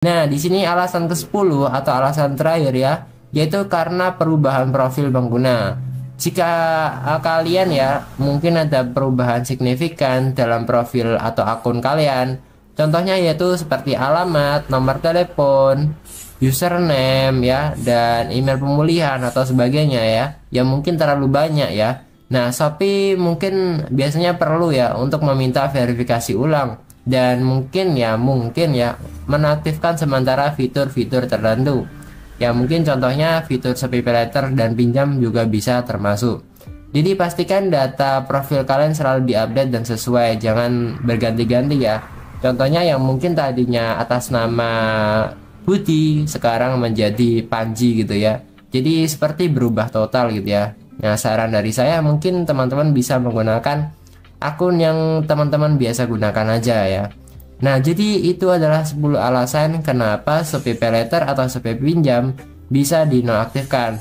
Nah, di sini alasan ke-10 atau alasan terakhir ya, yaitu karena perubahan profil pengguna. Jika eh, kalian ya mungkin ada perubahan signifikan dalam profil atau akun kalian, contohnya yaitu seperti alamat, nomor telepon, username ya dan email pemulihan atau sebagainya ya, yang mungkin terlalu banyak ya. Nah, Shopee mungkin biasanya perlu ya untuk meminta verifikasi ulang dan mungkin ya mungkin ya menaktifkan sementara fitur-fitur tertentu ya mungkin contohnya fitur sepi letter dan pinjam juga bisa termasuk jadi pastikan data profil kalian selalu diupdate dan sesuai jangan berganti-ganti ya contohnya yang mungkin tadinya atas nama Budi sekarang menjadi Panji gitu ya jadi seperti berubah total gitu ya nah saran dari saya mungkin teman-teman bisa menggunakan akun yang teman-teman biasa gunakan aja ya. Nah, jadi itu adalah 10 alasan kenapa sepi letter atau sepi pinjam bisa dinonaktifkan.